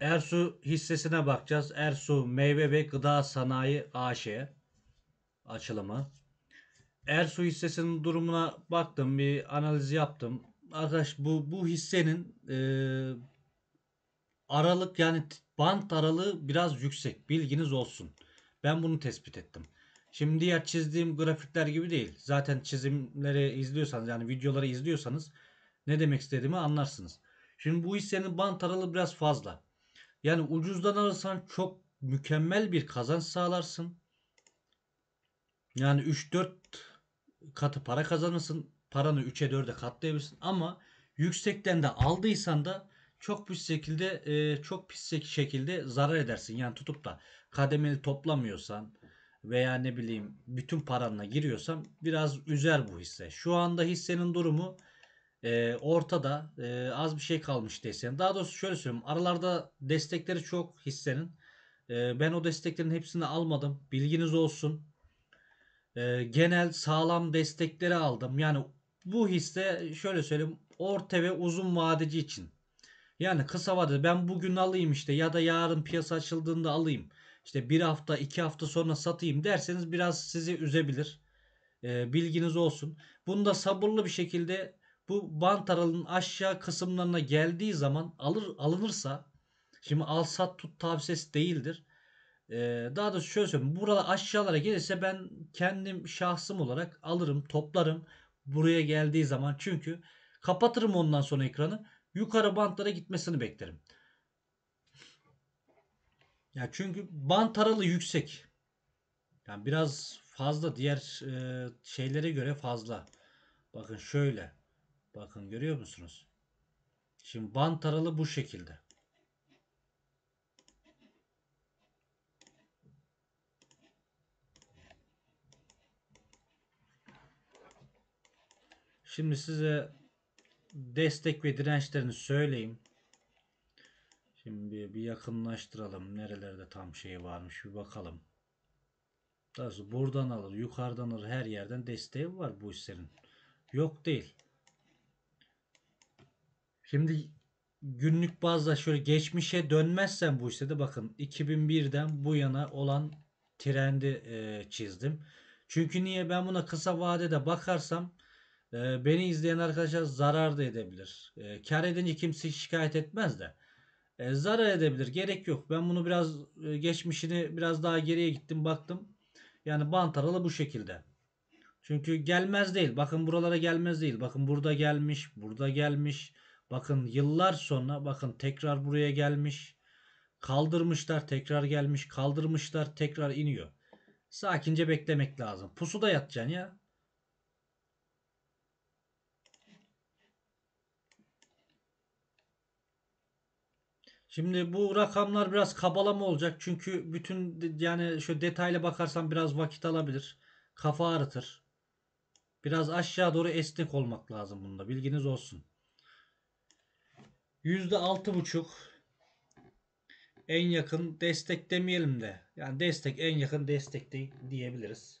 Ersu hissesine bakacağız. Ersu Meyve ve Gıda Sanayi AŞ açılımı. Ersu hissesinin durumuna baktım. Bir analiz yaptım. Arkadaş bu, bu hissenin e, aralık yani bant aralığı biraz yüksek. Bilginiz olsun. Ben bunu tespit ettim. Şimdi diğer çizdiğim grafikler gibi değil. Zaten çizimleri izliyorsanız yani videoları izliyorsanız ne demek istediğimi anlarsınız. Şimdi bu hissenin bant aralığı biraz fazla. Yani ucuzdan alırsan çok mükemmel bir kazanç sağlarsın. Yani 3-4 katı para kazanırsın. Paranı 3'e 4'e katlayabilirsin ama yüksekten de aldıysan da çok pis şekilde e, çok pis şekilde zarar edersin. Yani tutup da kademeli toplamıyorsan veya ne bileyim bütün paranla giriyorsan biraz üzer bu hisse. Şu anda hissenin durumu e, ortada e, az bir şey kalmış desen. Daha doğrusu şöyle söyleyeyim. Aralarda destekleri çok hissenin. E, ben o desteklerin hepsini almadım. Bilginiz olsun. E, genel sağlam destekleri aldım. Yani bu hisse şöyle söyleyeyim. Orta ve uzun vadeci için. Yani kısa vadede ben bugün alayım işte ya da yarın piyasa açıldığında alayım. İşte bir hafta iki hafta sonra satayım derseniz biraz sizi üzebilir. E, bilginiz olsun. Bunu da sabırlı bir şekilde bu bant aralığının aşağı kısımlarına geldiği zaman alır alınırsa şimdi al sat tut tavsiyesi değildir. Ee, daha doğrusu şöyle söyleyeyim. Burada aşağılara gelirse ben kendim şahsım olarak alırım toplarım buraya geldiği zaman. Çünkü kapatırım ondan sonra ekranı. Yukarı bantlara gitmesini beklerim. Ya çünkü bant aralığı yüksek. Yani biraz fazla diğer e, şeylere göre fazla. Bakın şöyle. Bakın görüyor musunuz? Şimdi bant taralı bu şekilde. Şimdi size destek ve dirençlerini söyleyeyim. Şimdi bir yakınlaştıralım. Nerelerde tam şey varmış bir bakalım. Daha buradan alır, yukarıdan alır, her yerden desteği var bu hislerin. Yok değil. Şimdi günlük bazda şöyle geçmişe dönmezsen bu işte de bakın 2001'den bu yana olan trendi e, çizdim. Çünkü niye ben buna kısa vadede bakarsam e, beni izleyen arkadaşlar zarar da edebilir. E, kar edince kimse şikayet etmez de. E, zarar edebilir. Gerek yok. Ben bunu biraz e, geçmişini biraz daha geriye gittim baktım. Yani bant aralı bu şekilde. Çünkü gelmez değil. Bakın buralara gelmez değil. Bakın burada gelmiş. Burada gelmiş. Bakın yıllar sonra bakın tekrar buraya gelmiş. Kaldırmışlar tekrar gelmiş. Kaldırmışlar tekrar iniyor. Sakince beklemek lazım. Pusuda yatacaksın ya. Şimdi bu rakamlar biraz kabalama olacak. Çünkü bütün yani şu detaylı bakarsan biraz vakit alabilir. Kafa ağrıtır. Biraz aşağı doğru esnek olmak lazım bunda. Bilginiz olsun. %6,5 en yakın destek demeyelim de yani destek en yakın destek diyebiliriz.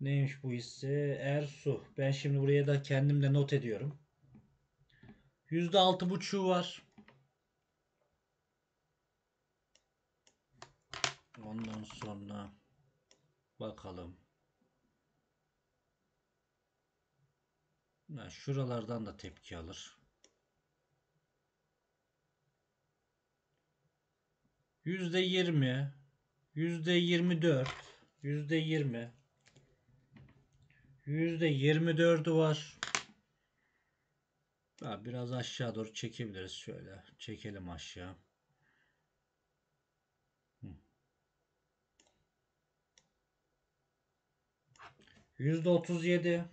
Neymiş bu hisse? Ersu. Ben şimdi buraya da kendim de not ediyorum. %6,5'u var. Ondan sonra bakalım. Yani şuralardan da tepki alır. Yüzde yirmi, yüzde yirmi dört, yüzde yirmi, yüzde yirmi dördü var. biraz aşağı doğru çekebiliriz şöyle. Çekelim aşağı. Yüzde otuz yedi.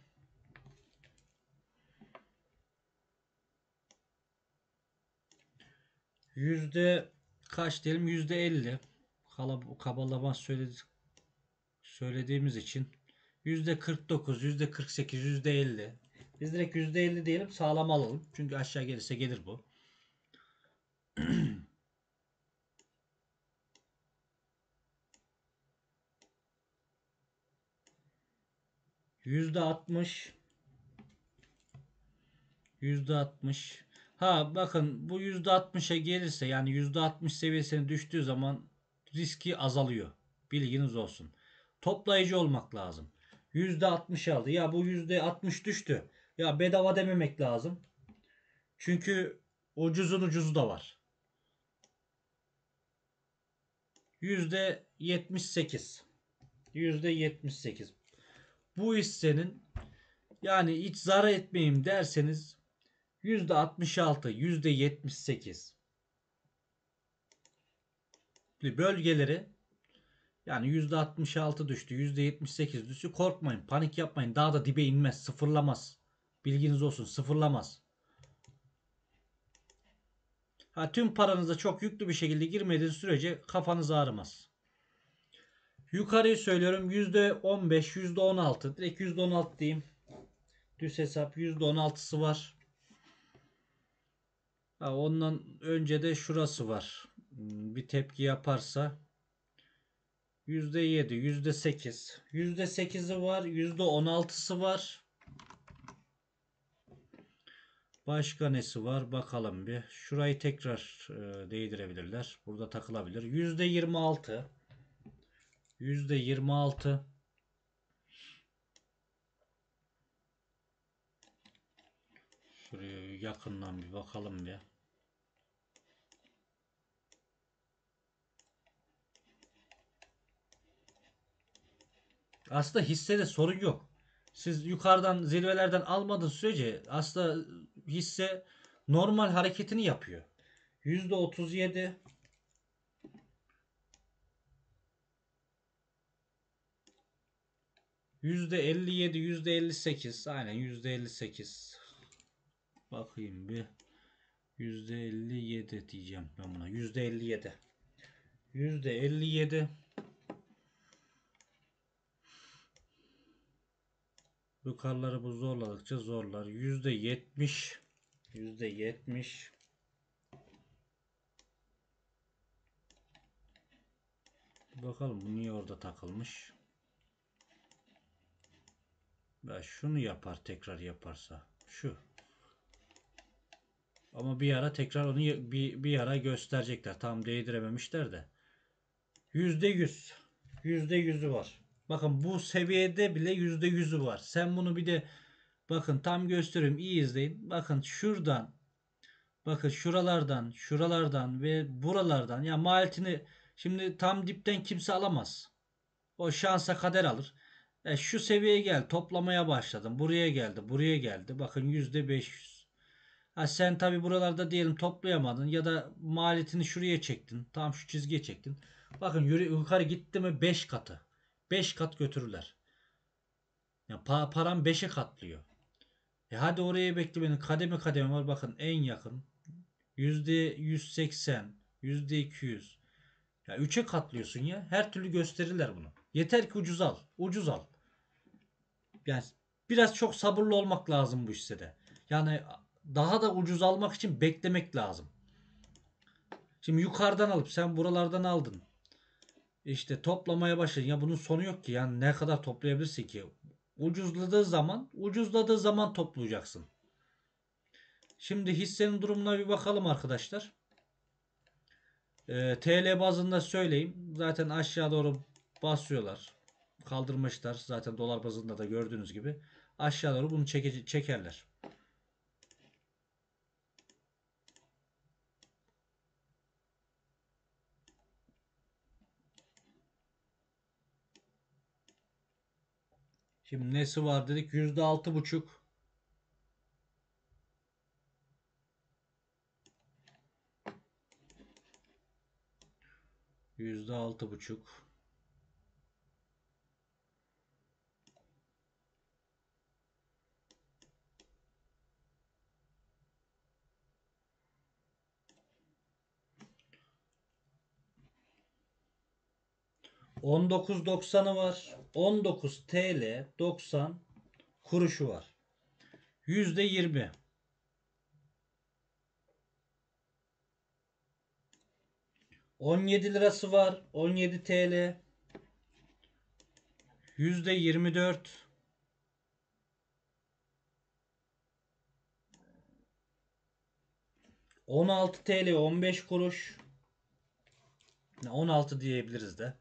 Yüzde kaç diyelim yüzde %50 kabalama söyledi, söylediğimiz için yüzde %49, yüzde %48, yüzde %50 biz direkt yüzde %50 diyelim sağlam alalım. Çünkü aşağı gelirse gelir bu. Yüzde 60 Yüzde 60 Ha bakın bu %60'a gelirse yani %60 seviyesine düştüğü zaman riski azalıyor. Bilginiz olsun. Toplayıcı olmak lazım. %60 aldı. Ya bu %60 düştü. Ya bedava dememek lazım. Çünkü ucuzun ucuzu da var. %78. %78. Bu hissenin yani hiç zarar etmeyeyim derseniz %66, %78 bölgeleri yani %66 düştü, %78 düştü. Korkmayın, panik yapmayın. Daha da dibe inmez, sıfırlamaz. Bilginiz olsun, sıfırlamaz. Ha, tüm paranıza çok yüklü bir şekilde girmediğiniz sürece kafanız ağrımaz. Yukarıyı söylüyorum %15, %16. Direkt %16 diyeyim. Düz hesap %16'sı var ondan önce de şurası var. Hmm, bir tepki yaparsa %7, %8. %8'i var, %16'sı var. Başka nesi var? Bakalım bir. Şurayı tekrar e, değdirebilirler. Burada takılabilir. %26. %26. Şuraya yakından bir bakalım bir. Aslında hissede sorun yok. Siz yukarıdan zirvelerden almadığınız sürece aslında hisse normal hareketini yapıyor. Yüzde yüzde otuz yedi, yedi, elli yüzde elli sekiz. Aynen yüzde elli sekiz. Bakayım bir. yüzde elli yedi diyeceğim ben buna. elli yedi. Yukarıları bu zorladıkça zorlar. Yüzde yetmiş. Yüzde yetmiş. Bakalım bu niye orada takılmış. Ve şunu yapar tekrar yaparsa. Şu. Ama bir ara tekrar onu bir, bir ara gösterecekler. Tam değdirememişler de. Yüzde yüz. Yüzde yüzü var. Bakın bu seviyede bile %100'ü var. Sen bunu bir de bakın tam göstereyim iyi izleyin. Bakın şuradan bakın şuralardan şuralardan ve buralardan ya yani maltini şimdi tam dipten kimse alamaz. O şansa kader alır. E şu seviyeye gel toplamaya başladım. Buraya geldi buraya geldi. Bakın %500. Ha sen tabi buralarda diyelim toplayamadın ya da maliyetini şuraya çektin. Tam şu çizgiye çektin. Bakın yukarı gitti mi 5 katı. 5 kat götürürler. Yani pa param 5'e katlıyor. E hadi oraya bekle benim kademe kademe var. Bakın en yakın %180, %200. Ya 3'e katlıyorsun ya. Her türlü gösterirler bunu. Yeter ki ucuz al. Ucuz al. Yani biraz çok sabırlı olmak lazım bu işte de. Yani daha da ucuz almak için beklemek lazım. Şimdi yukarıdan alıp sen buralardan aldın. İşte toplamaya başlayın. Ya bunun sonu yok ki. Yani ne kadar toplayabilirsin ki? Ucuzladığı zaman, ucuzladığı zaman toplayacaksın. Şimdi hissenin durumuna bir bakalım arkadaşlar. Ee, TL bazında söyleyeyim. Zaten aşağı doğru basıyorlar. Kaldırmışlar. Zaten dolar bazında da gördüğünüz gibi. Aşağı doğru bunu çeke çekerler. Şimdi nesi var dedik? Yüzde altı buçuk. Yüzde altı buçuk. 19.90'ı var. 19 TL 90 kuruşu var. Yüzde 20. On yedi lirası var. On yedi TL. Yüzde yirmi dört. On altı TL on beş kuruş. On altı diyebiliriz de.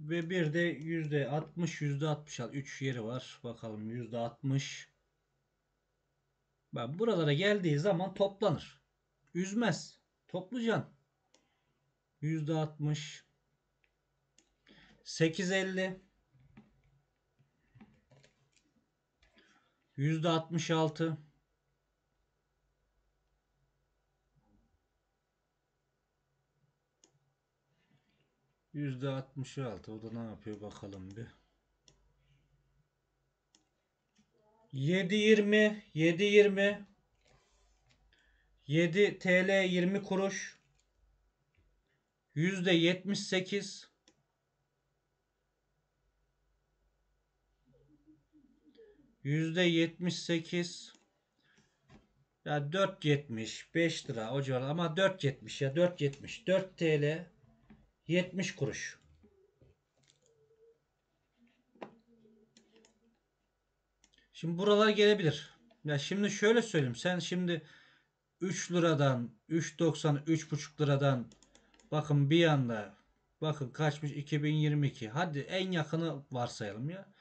Ve bir de yüzde %60 yüzde %60 3 yeri var. Bakalım yüzde %60. Ben buralara geldiği zaman toplanır. Üzmez. Toplucan. Yüzde %60 850 yüzde %66 Yüzde 66 o da ne yapıyor bakalım bir. 720 720 7 TL 20 kuruş 78 78 ya 4.70 5 lira o civar ama 4.70 ya 4.70 4 TL 70 kuruş. Şimdi buralar gelebilir. Ya şimdi şöyle söyleyeyim. Sen şimdi 3 liradan 3.90 3.5 liradan bakın bir yanda bakın kaçmış 2022. Hadi en yakını varsayalım ya.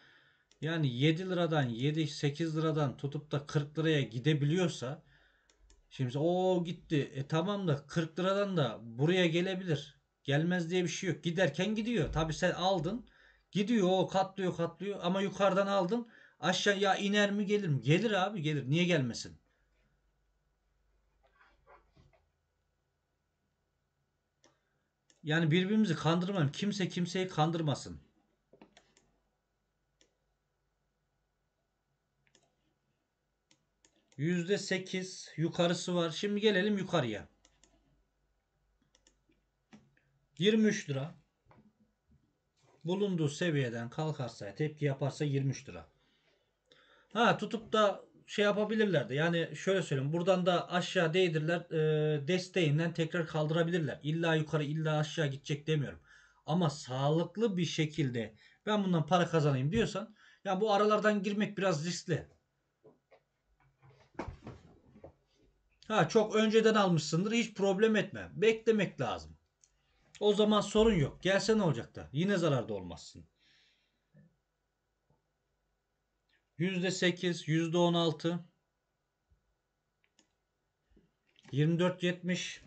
Yani 7 liradan 7 8 liradan tutup da 40 liraya gidebiliyorsa şimdi o gitti. E tamam da 40 liradan da buraya gelebilir. Gelmez diye bir şey yok. Giderken gidiyor. Tabi sen aldın. Gidiyor o katlıyor katlıyor ama yukarıdan aldın. Aşağıya iner mi gelir mi? Gelir abi gelir. Niye gelmesin? Yani birbirimizi kandırmayalım. Kimse kimseyi kandırmasın. %8 yukarısı var. Şimdi gelelim yukarıya. 23 lira bulunduğu seviyeden kalkarsa tepki yaparsa 23 lira. Ha tutup da şey yapabilirlerdi. Yani şöyle söyleyeyim. Buradan da aşağı değdirler. E, desteğinden tekrar kaldırabilirler. İlla yukarı illa aşağı gidecek demiyorum. Ama sağlıklı bir şekilde ben bundan para kazanayım diyorsan yani bu aralardan girmek biraz riskli. Ha çok önceden almışsındır. Hiç problem etme. Beklemek lazım. O zaman sorun yok. Gelse ne olacak da? Yine zararda olmazsın. Yüzde yüzde sekiz, %8, %16 24.70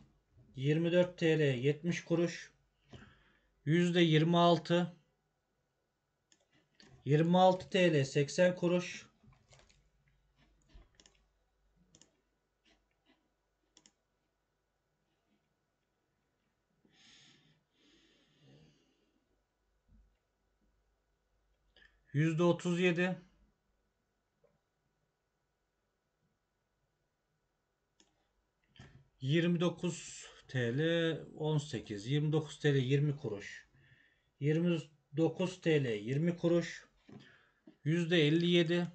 24 TL 70 kuruş %26 26 TL 80 kuruş Yüzde otuz yedi. Yirmi dokuz TL on sekiz, yirmi dokuz TL yirmi kuruş. yirmi dokuz TL yirmi kuruş. Yüzde 57.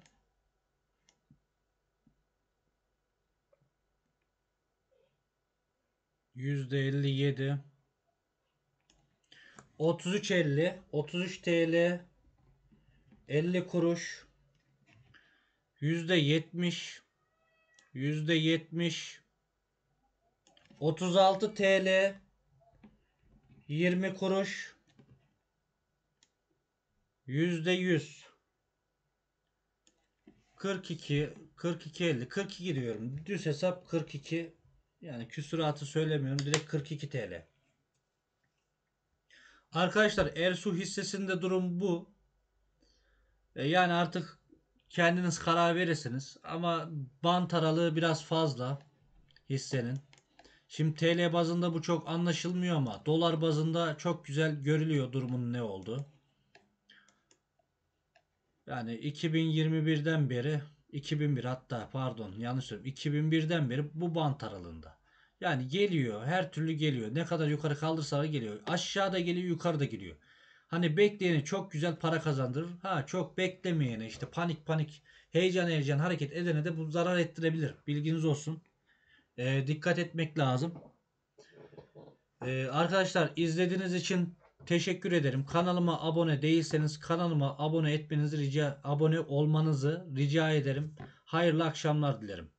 Yüzde otuz üç 57. otuz üç TL 50 kuruş yüzde yetmiş yüzde yetmiş 36 TL 20 kuruş yüzde yüz 42 42 50 42 diyorum düz hesap 42 yani küsuratı söylemiyorum direkt 42 TL Arkadaşlar Ersu hissesinde durum bu e, yani artık kendiniz karar verirsiniz. Ama bant aralığı biraz fazla hissenin. Şimdi TL bazında bu çok anlaşılmıyor ama dolar bazında çok güzel görülüyor durumun ne oldu. Yani 2021'den beri 2001 hatta pardon yanlış söylüyorum 2001'den beri bu bant aralığında. Yani geliyor her türlü geliyor. Ne kadar yukarı kaldırsa geliyor. Aşağıda geliyor yukarıda geliyor. Hani bekleyene çok güzel para kazandırır. Ha çok beklemeyene işte panik panik heyecan heyecan hareket edene de bu zarar ettirebilir. Bilginiz olsun. E, dikkat etmek lazım. E, arkadaşlar izlediğiniz için teşekkür ederim. Kanalıma abone değilseniz kanalıma abone etmenizi rica abone olmanızı rica ederim. Hayırlı akşamlar dilerim.